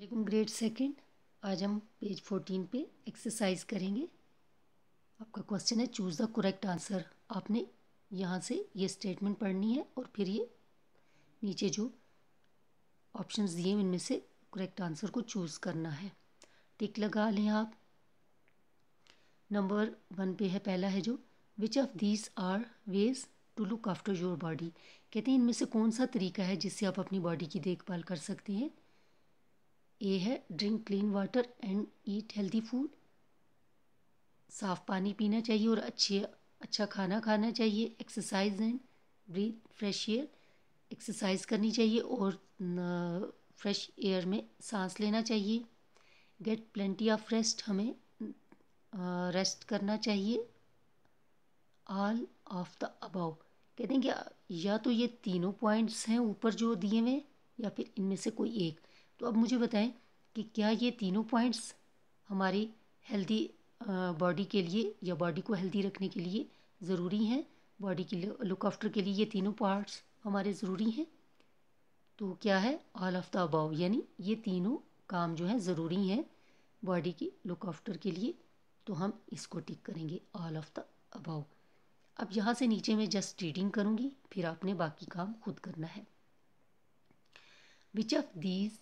लेकिन grade second आज हम पेज फोर्टीन पे एक्सरसाइज करेंगे आपका क्वेश्चन है चूज़ द करेक्ट आंसर आपने यहाँ से ये स्टेटमेंट पढ़नी है और फिर ये नीचे जो ऑप्शंस दिए हैं इनमें से करेक्ट आंसर को चूज़ करना है टिक लगा लें आप नंबर वन पे है पहला है जो which of these are ways to look after your body कहते हैं इनमें से कौन सा तरीका है जिससे आप अपनी बॉडी की देखभाल कर सकते हैं ए है drink clean water and eat healthy food साफ पानी पीना चाहिए और अच्छे अच्छा खाना खाना चाहिए exercise and breathe fresh air exercise करनी चाहिए और फ्रेश एयर में सांस लेना चाहिए गेट प्लेंटी ऑफ रेस्ट हमें रेस्ट करना चाहिए ऑल ऑफ द अबाव कहते हैं कि या तो ये तीनों पॉइंट्स हैं ऊपर जो दिए हुए या फिर इनमें से कोई एक तो अब मुझे बताएं कि क्या ये तीनों पॉइंट्स हमारी हेल्दी बॉडी के लिए या बॉडी को हेल्दी रखने के लिए ज़रूरी हैं बॉडी की लुक आफ्टर के लिए ये तीनों पार्ट्स हमारे ज़रूरी हैं तो क्या है ऑल ऑफ द अबाव यानी ये तीनों काम जो हैं ज़रूरी हैं बॉडी की लुक आफ्टर के लिए तो हम इसको टिक करेंगे ऑल ऑफ द अबाव अब यहाँ से नीचे मैं जस्ट रीडिंग करूँगी फिर आपने बाकी काम खुद करना है which of these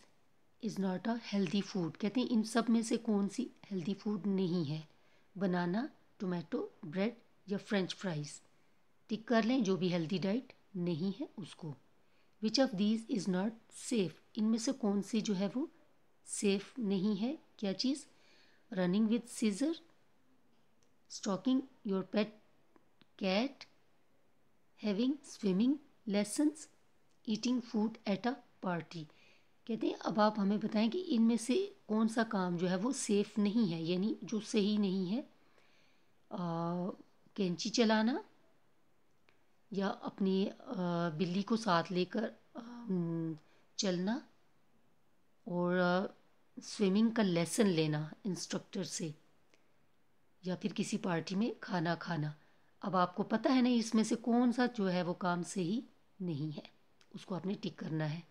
is not a healthy food कहते हैं इन सब में से कौन सी हेल्दी फूड नहीं है बनाना टोमेटो ब्रेड या फ्रेंच फ्राइज़ टिक कर लें जो भी हेल्दी डाइट नहीं है उसको which of these is not safe इनमें से कौन सी जो है वो सेफ़ नहीं है क्या चीज़ running with scissors stroking your pet cat having swimming lessons eating food at a party कहते हैं अब आप हमें बताएं कि इनमें से कौन सा काम जो है वो सेफ़ नहीं है यानी जो सही नहीं है आ, कैंची चलाना या अपनी बिल्ली को साथ लेकर चलना और स्विमिंग का लेसन लेना इंस्ट्रक्टर से या फिर किसी पार्टी में खाना खाना अब आपको पता है ना इसमें से कौन सा जो है वो काम सही नहीं है उसको आपने टिक करना है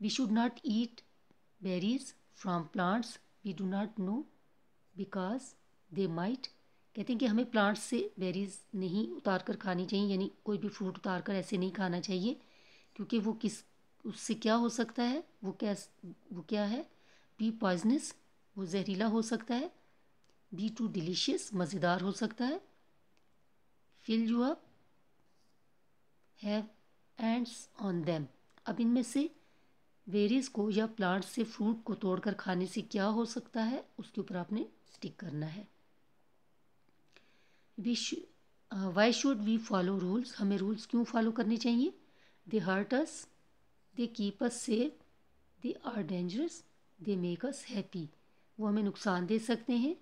we should not eat berries from plants we do not know because they might कहते हैं कि हमें प्लांट्स से बेरीज नहीं उतार कर खानी चाहिए यानी कोई भी फ्रूट उतार कर ऐसे नहीं खाना चाहिए क्योंकि वो किस उससे क्या हो सकता है वो क्या वो क्या है बी पॉइजनस वो जहरीला हो सकता है बी टू डिलीशियस मज़ेदार हो सकता है fill you up have ends on them अब इनमें से वेरीज को या प्लांट से फ्रूट को तोड़कर खाने से क्या हो सकता है उसके ऊपर आपने स्टिक करना है we why should we follow rules हमें रूल्स क्यों फॉलो करने चाहिए they hurts they keep us safe they are dangerous they make us happy वो हमें नुकसान दे सकते हैं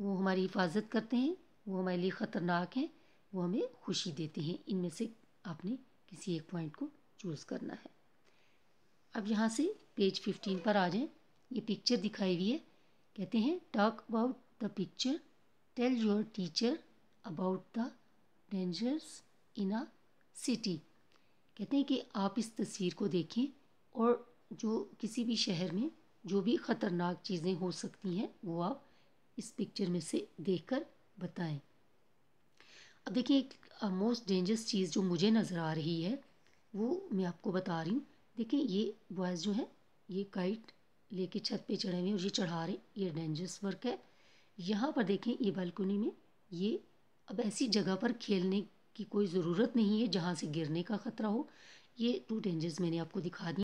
वो हमारी हिफाजत करते हैं वो हमारे लिए ख़तरनाक हैं वो हमें खुशी देते हैं इनमें से आपने किसी एक पॉइंट को चूज़ करना है अब यहाँ से पेज फिफ्टीन पर आ जाएं ये पिक्चर दिखाई हुई है कहते हैं talk about the picture tell your teacher about the dangers in a city कहते हैं कि आप इस तस्वीर को देखें और जो किसी भी शहर में जो भी ख़तरनाक चीज़ें हो सकती हैं वो आप इस पिक्चर में से देखकर बताएं अब देखिए एक मोस्ट uh, डेंजरस चीज़ जो मुझे नज़र आ रही है वो मैं आपको बता रही हूँ देखिए ये बॉयज़ जो है ये काइट लेके छत पे चढ़े हुए हैं और ये चढ़ा रहे ये डेंजरस वर्क है यहाँ पर देखें ये बालकोनी में ये अब ऐसी जगह पर खेलने की कोई ज़रूरत नहीं है जहाँ से गिरने का ख़तरा हो ये टू डेंजर्स मैंने आपको दिखा दी